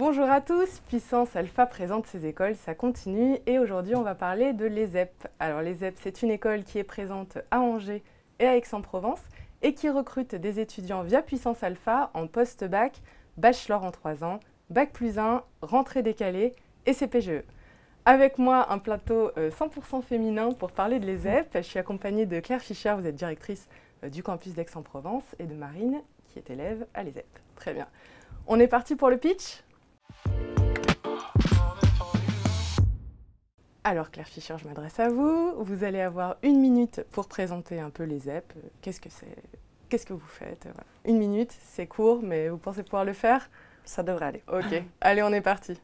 Bonjour à tous, Puissance Alpha présente ses écoles, ça continue et aujourd'hui on va parler de l'ESEP. Alors l'ESEP c'est une école qui est présente à Angers et à Aix-en-Provence et qui recrute des étudiants via Puissance Alpha en post-bac, bachelor en 3 ans, bac plus 1, rentrée décalée et CPGE. Avec moi un plateau 100% euh, féminin pour parler de l'ESEP. Je suis accompagnée de Claire Fischer, vous êtes directrice euh, du campus d'Aix-en-Provence et de Marine qui est élève à l'ESEP. Très bien. On est parti pour le pitch Alors Claire Fischer, je m'adresse à vous. Vous allez avoir une minute pour présenter un peu les ZEP. Qu'est-ce que c'est Qu'est-ce que vous faites Une minute, c'est court, mais vous pensez pouvoir le faire Ça devrait aller. Ok, allez, on est parti.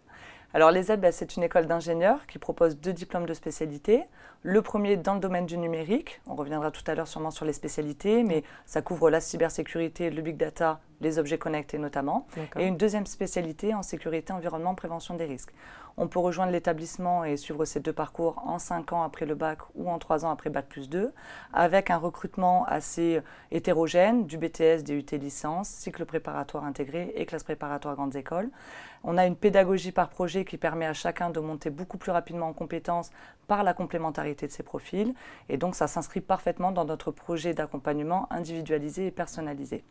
Alors les ZEP, bah, c'est une école d'ingénieurs qui propose deux diplômes de spécialité. Le premier dans le domaine du numérique. On reviendra tout à l'heure sûrement sur les spécialités, mais ça couvre la cybersécurité, le big data les objets connectés notamment, et une deuxième spécialité en sécurité, environnement, prévention des risques. On peut rejoindre l'établissement et suivre ces deux parcours en 5 ans après le bac ou en 3 ans après bac plus 2, avec un recrutement assez hétérogène du BTS, DUT, licence, cycle préparatoire intégré et classe préparatoire grandes écoles. On a une pédagogie par projet qui permet à chacun de monter beaucoup plus rapidement en compétences par la complémentarité de ses profils. Et donc ça s'inscrit parfaitement dans notre projet d'accompagnement individualisé et personnalisé.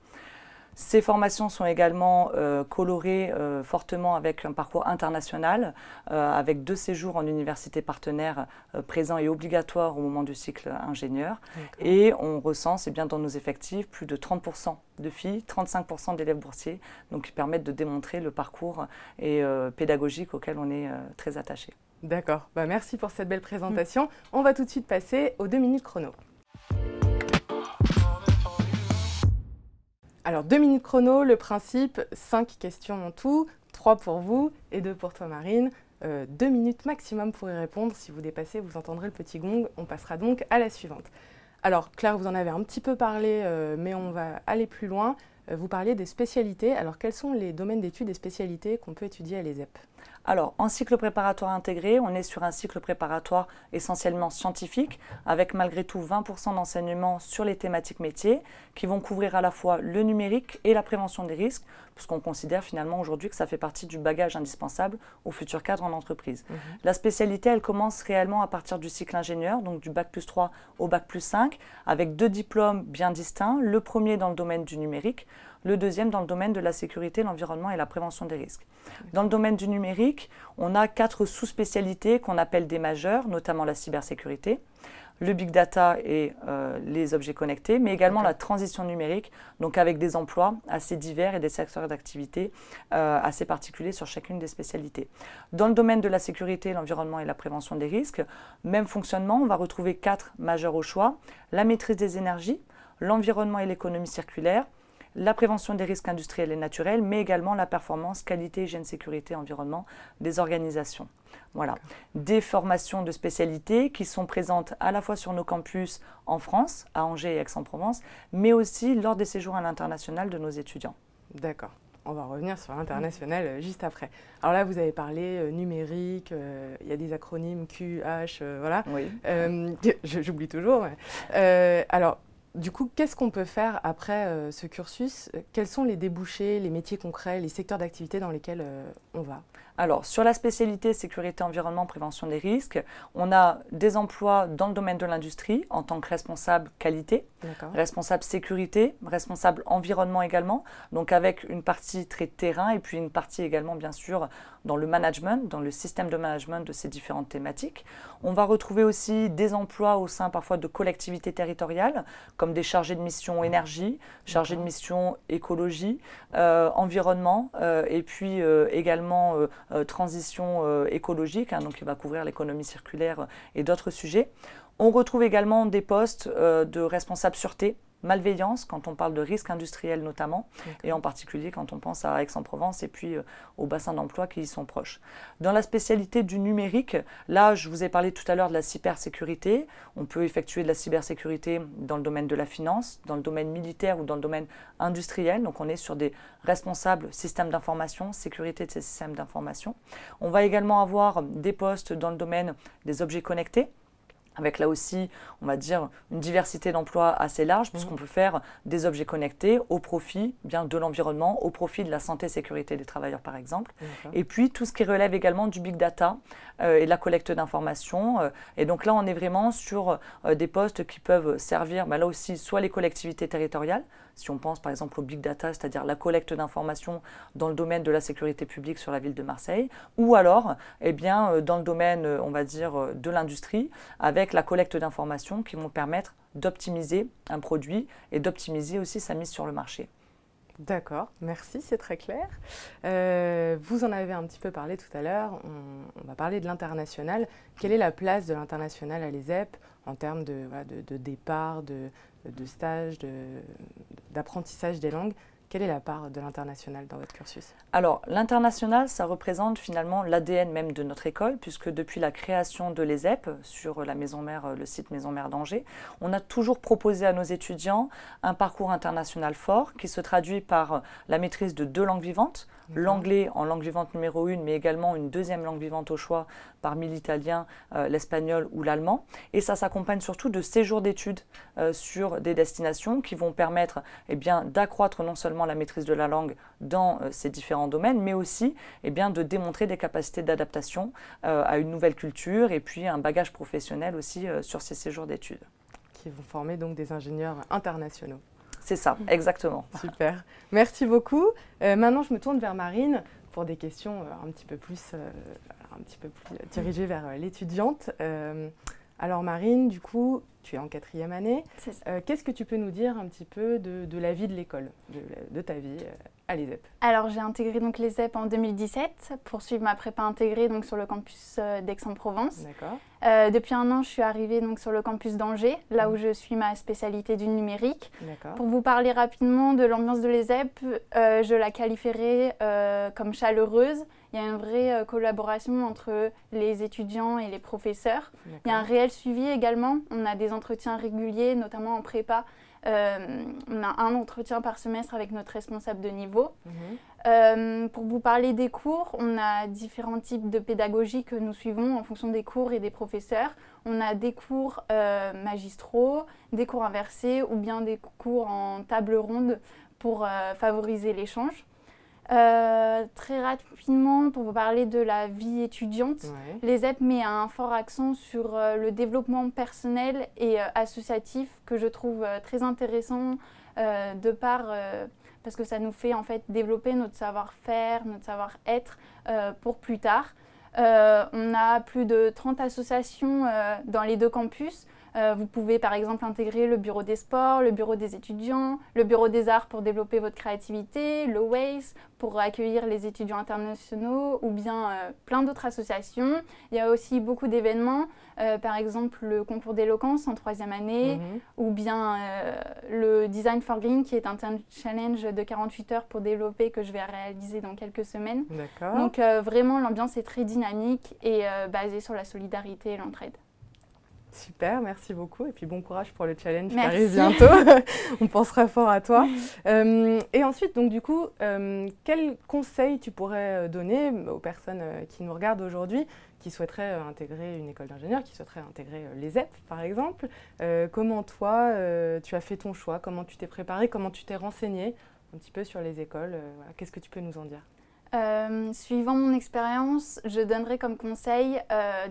Ces formations sont également euh, colorées euh, fortement avec un parcours international, euh, avec deux séjours en université partenaire présents et obligatoires au moment du cycle ingénieur. Et on recense eh bien, dans nos effectifs plus de 30% de filles, 35% d'élèves boursiers, donc qui permettent de démontrer le parcours et, pédagogique auquel on est très attaché. D'accord, bah, merci pour cette belle présentation. Mm. On va tout de suite passer aux deux minutes chrono. Alors, deux minutes chrono, le principe, cinq questions en tout, trois pour vous et deux pour toi, Marine. Euh, deux minutes maximum pour y répondre. Si vous dépassez, vous entendrez le petit gong. On passera donc à la suivante. Alors, Claire, vous en avez un petit peu parlé, euh, mais on va aller plus loin. Euh, vous parliez des spécialités. Alors, quels sont les domaines d'études et spécialités qu'on peut étudier à l'ESEP alors, en cycle préparatoire intégré, on est sur un cycle préparatoire essentiellement scientifique, avec malgré tout 20% d'enseignement sur les thématiques métiers, qui vont couvrir à la fois le numérique et la prévention des risques, puisqu'on considère finalement aujourd'hui que ça fait partie du bagage indispensable au futur cadre en entreprise. Mhm. La spécialité, elle commence réellement à partir du cycle ingénieur, donc du Bac plus 3 au Bac plus 5, avec deux diplômes bien distincts, le premier dans le domaine du numérique, le deuxième dans le domaine de la sécurité, l'environnement et la prévention des risques. Dans le domaine du numérique, on a quatre sous-spécialités qu'on appelle des majeures, notamment la cybersécurité, le big data et euh, les objets connectés, mais également la transition numérique, donc avec des emplois assez divers et des secteurs d'activité euh, assez particuliers sur chacune des spécialités. Dans le domaine de la sécurité, l'environnement et la prévention des risques, même fonctionnement, on va retrouver quatre majeurs au choix, la maîtrise des énergies, l'environnement et l'économie circulaire, la prévention des risques industriels et naturels, mais également la performance, qualité, hygiène, sécurité, environnement des organisations. Voilà. Des formations de spécialité qui sont présentes à la fois sur nos campus en France, à Angers et Aix-en-Provence, mais aussi lors des séjours à l'international de nos étudiants. D'accord. On va revenir sur l'international euh, juste après. Alors là, vous avez parlé euh, numérique, euh, il y a des acronymes Q, H, voilà. Oui. J'oublie toujours. alors, du coup, qu'est-ce qu'on peut faire après euh, ce cursus Quels sont les débouchés, les métiers concrets, les secteurs d'activité dans lesquels euh, on va alors, sur la spécialité sécurité, environnement, prévention des risques, on a des emplois dans le domaine de l'industrie en tant que responsable qualité, responsable sécurité, responsable environnement également, donc avec une partie très terrain et puis une partie également, bien sûr, dans le management, dans le système de management de ces différentes thématiques. On va retrouver aussi des emplois au sein parfois de collectivités territoriales, comme des chargés de mission énergie, chargés de mission écologie, euh, environnement, euh, et puis euh, également euh, transition euh, écologique, hein, donc qui va couvrir l'économie circulaire euh, et d'autres sujets. On retrouve également des postes de responsables sûreté, malveillance, quand on parle de risques industriels notamment, et en particulier quand on pense à Aix-en-Provence et puis euh, aux bassins d'emploi qui y sont proches. Dans la spécialité du numérique, là, je vous ai parlé tout à l'heure de la cybersécurité. On peut effectuer de la cybersécurité dans le domaine de la finance, dans le domaine militaire ou dans le domaine industriel. Donc, on est sur des responsables systèmes d'information, sécurité de ces systèmes d'information. On va également avoir des postes dans le domaine des objets connectés avec là aussi, on va dire, une diversité d'emplois assez large, mhm. puisqu'on peut faire des objets connectés au profit eh bien de l'environnement, au profit de la santé et sécurité des travailleurs, par exemple. Et puis, tout ce qui relève également du big data euh, et de la collecte d'informations. Euh. et donc là, on est vraiment sur euh, des postes qui peuvent servir, bah, là aussi, soit les collectivités territoriales, si on pense par exemple au big data, c'est-à-dire la collecte d'informations dans le domaine de la sécurité publique sur la ville de Marseille, ou alors eh bien, euh, dans le domaine, euh, on va dire, euh, de l'industrie, avec la collecte d'informations qui vont permettre d'optimiser un produit et d'optimiser aussi sa mise sur le marché. D'accord, merci, c'est très clair. vous en avez un petit peu parlé tout à l'heure, on, on, va parler de l'international. Quelle est la place de l'international à l'ESEP en termes de, départ, de, stage, d'apprentissage des langues. Quelle est la part de l'international dans votre cursus Alors, l'international, ça représente finalement l'ADN même de notre école, puisque depuis la création de l'ESEP sur la maison mère, le site Maison Mère d'Angers, on a toujours proposé à nos étudiants un parcours international fort qui se traduit par la maîtrise de deux langues vivantes, l'anglais en langue vivante numéro une, mais également une deuxième langue vivante au choix parmi l'italien, euh, l'espagnol ou l'allemand. Et ça s'accompagne surtout de séjours d'études euh, sur des destinations qui vont permettre eh d'accroître non seulement la maîtrise de la langue dans euh, ces différents domaines, mais aussi eh bien, de démontrer des capacités d'adaptation à une nouvelle culture et puis un bagage professionnel aussi sur ces séjours d'études. Qui vont former donc des ingénieurs internationaux. C'est ça, mm. exactement. Super. Merci beaucoup. Euh, maintenant, je me tourne vers Marine pour des questions euh, un petit peu plus, euh, un petit peu dirigées vers l'étudiante. alors Marine, du coup, tu es en quatrième année. Qu'est-ce que tu peux nous dire un petit peu de, la vie de l'école, de, ta vie E Alors j'ai intégré donc l'ISEP en 2017 pour suivre ma prépa intégrée donc sur le campus euh, d'Aix-en-Provence. Euh, depuis un an, je suis arrivée donc sur le campus d'Angers, là mmh. où je suis ma spécialité du numérique. Pour vous parler rapidement de l'ambiance de l'ISEP, euh, je la qualifierais comme chaleureuse. Il y a une vraie collaboration entre les étudiants et les professeurs. Il y a un réel suivi également. On a des entretiens réguliers, notamment en prépa, euh, on a un entretien par semestre avec notre responsable de niveau. Mhm. Euh, pour vous parler des cours, on a différents types de pédagogie que nous suivons en fonction des cours et des professeurs. On a des cours euh, magistraux, des cours inversés ou bien des cours en table ronde pour favoriser l'échange. Euh, très rapidement, pour vous parler de la vie étudiante, les l'ESEP met un fort accent sur euh, le développement personnel et euh, associatif que je trouve très intéressant de part parce que ça nous fait en fait développer notre savoir-faire, notre savoir-être pour plus tard. on a plus de 30 associations dans les deux campus. Euh, vous pouvez par exemple intégrer le bureau des sports, le bureau des étudiants, le bureau des arts pour développer votre créativité, le Ways pour accueillir les étudiants internationaux ou bien euh, plein d'autres associations. Il y a aussi beaucoup d'événements, euh, par exemple le concours d'éloquence en troisième année mhm. ou bien le Design for Green qui est un challenge de 48 heures pour développer que je vais réaliser dans quelques semaines. Donc vraiment l'ambiance est très dynamique et basée sur la solidarité et l'entraide. Super, merci beaucoup. Et puis bon courage pour le challenge Paris bientôt. On pensera fort à toi. Euh, et ensuite, donc du coup, euh, quel conseil tu pourrais euh, donner euh, aux personnes qui nous regardent aujourd'hui, qui souhaiteraient intégrer une école d'ingénieur, qui souhaiteraient intégrer les EP par exemple Comment toi, tu as fait ton choix Comment tu t'es préparé Comment tu t'es renseigné un petit peu sur les écoles Qu'est-ce que tu peux nous en dire suivant mon expérience, je donnerais comme conseil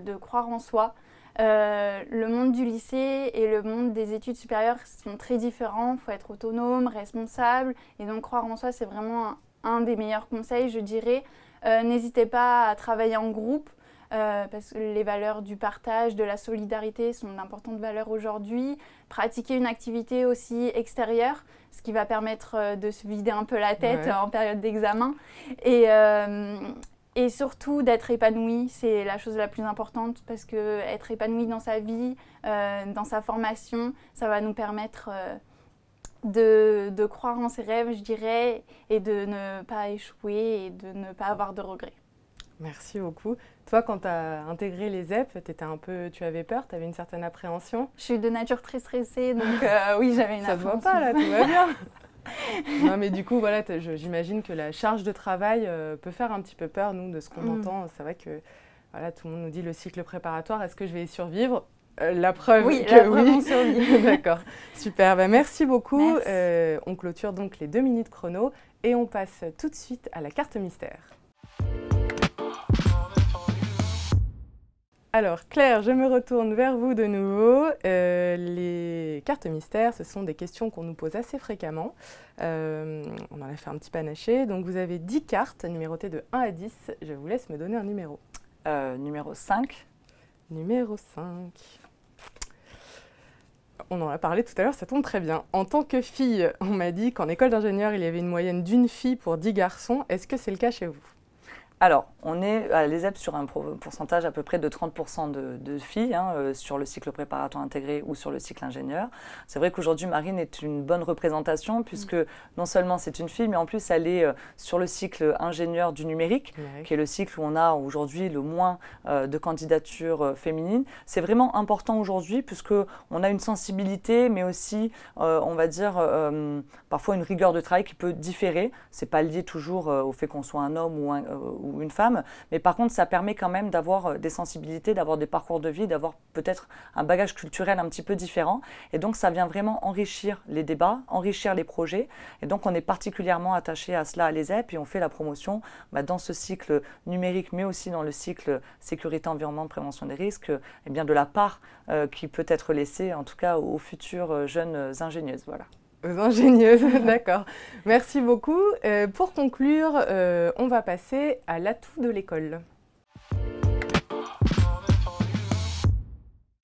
de croire en soi, euh, le monde du lycée et le monde des études supérieures sont très différents. Il faut être autonome, responsable. Et donc croire en soi, c'est vraiment un, des meilleurs conseils, je dirais. Euh, n'hésitez pas à travailler en groupe. Euh, parce que les valeurs du partage, de la solidarité sont d'importantes valeurs aujourd'hui. Pratiquer une activité aussi extérieure, ce qui va permettre de se vider un peu la tête en période d'examen. Et, et surtout d'être épanoui, c'est la chose la plus importante parce que être épanoui dans sa vie, euh, dans sa formation, ça va nous permettre euh, de, croire en ses rêves, je dirais, et de ne pas échouer et de ne pas avoir de regrets. Merci beaucoup. Toi, quand tu as intégré les ZEP, étais un peu, tu avais peur, tu avais une certaine appréhension Je suis de nature très stressée, donc euh, oui, j'avais une appréhension. Ça ne va pas, là, tout va bien non, mais du coup, voilà, j'imagine que la charge de travail euh, peut faire un petit peu peur, nous, de ce qu'on mm. entend. C'est vrai que voilà, tout le monde nous dit le cycle préparatoire, est-ce que je vais y survivre euh, la preuve oui, que oui. D'accord, super. Bah, merci beaucoup. Euh, on clôture donc les deux minutes chrono et on passe tout de suite à la carte mystère. Alors, Claire, je me retourne vers vous de nouveau. Euh, les cartes mystères, ce sont des questions qu'on nous pose assez fréquemment. Euh, on en a fait un petit panaché. Donc, vous avez 10 cartes numérotées de 1 à 10. Je vous laisse me donner un numéro. Euh, numéro 5. Numéro 5. On en a parlé tout à l'heure, ça tombe très bien. En tant que fille, on m'a dit qu'en école d'ingénieur, il y avait une moyenne d'une fille pour 10 garçons. Est-ce que c'est le cas chez vous alors, on est à l'ESEP sur un pourcentage à peu près de 30% de, filles hein, euh, sur le cycle préparatoire intégré ou sur le cycle ingénieur. C'est vrai qu'aujourd'hui, Marine est une bonne représentation puisque non seulement c'est une fille, mais en plus elle est euh, sur le cycle ingénieur du numérique, qui est le cycle où on a aujourd'hui le moins euh, de candidatures féminines. C'est vraiment important aujourd'hui puisque on a une sensibilité, mais aussi, on va dire, parfois une rigueur de travail qui peut différer. C'est pas lié toujours au fait qu'on soit un homme ou un une femme. Mais par contre, ça permet quand même d'avoir euh, des sensibilités, d'avoir des parcours de vie, d'avoir peut-être un bagage culturel un petit peu différent. Et donc, ça vient vraiment enrichir les débats, enrichir les projets. Et donc, on est particulièrement attaché à cela à l'ESEP et on fait la promotion bah, dans ce cycle numérique, mais aussi dans le cycle sécurité, environnement, prévention des risques, et eh bien de la part euh, qui peut être laissée, en tout cas, aux futures euh, jeunes ingénieuses. Voilà. ingénieuses, d'accord. Merci beaucoup. Euh, pour conclure, euh, on va passer à l'atout de l'école.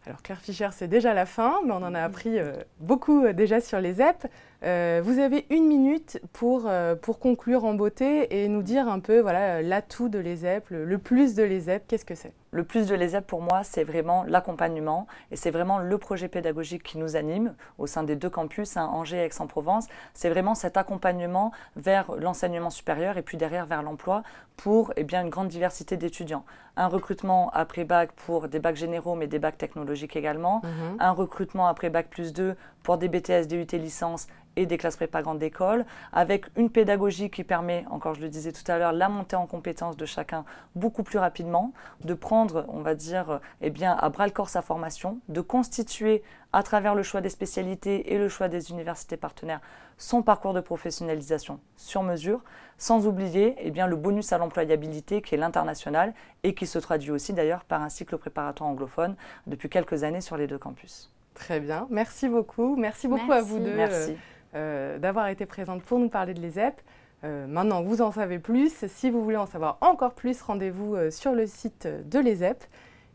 Alors Claire Fischer, c'est déjà la fin, mais on en a appris euh, beaucoup déjà sur les ZEP. Euh, vous avez une minute pour, euh, pour conclure en beauté et nous dire un peu voilà l'atout de l'ESEP, le, le, plus de l'ESEP, qu'est-ce que c'est Le plus de l'ESEP pour moi, c'est vraiment l'accompagnement et c'est vraiment le projet pédagogique qui nous anime au sein des deux campus, hein, Angers et Aix-en-Provence. C'est vraiment cet accompagnement vers l'enseignement supérieur et puis derrière vers l'emploi pour eh bien, une grande diversité d'étudiants. Un recrutement après bac pour des bacs généraux mais des bacs technologiques également. Mhm. Un recrutement après bac plus 2 pour des BTS, DUT, licences et des classes prépa grande d'école, avec une pédagogie qui permet, encore je le disais tout à l'heure, la montée en compétences de chacun beaucoup plus rapidement, de prendre, on va dire, eh bien, à bras le corps sa formation, de constituer à travers le choix des spécialités et le choix des universités partenaires son parcours de professionnalisation sur mesure, sans oublier eh bien, le bonus à l'employabilité qui est l'international et qui se traduit aussi d'ailleurs par un cycle préparatoire anglophone depuis quelques années sur les deux campus. Très bien, merci beaucoup, merci beaucoup à vous deux. Merci. Euh, euh, d'avoir été présente pour nous parler de l'ESEP. Euh, maintenant, vous en savez plus. Si vous voulez en savoir encore plus, rendez-vous euh, sur le site de l'ESEP.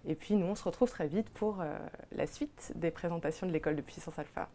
Et puis, nous, on se retrouve très vite pour la suite des présentations de l'école de puissance alpha.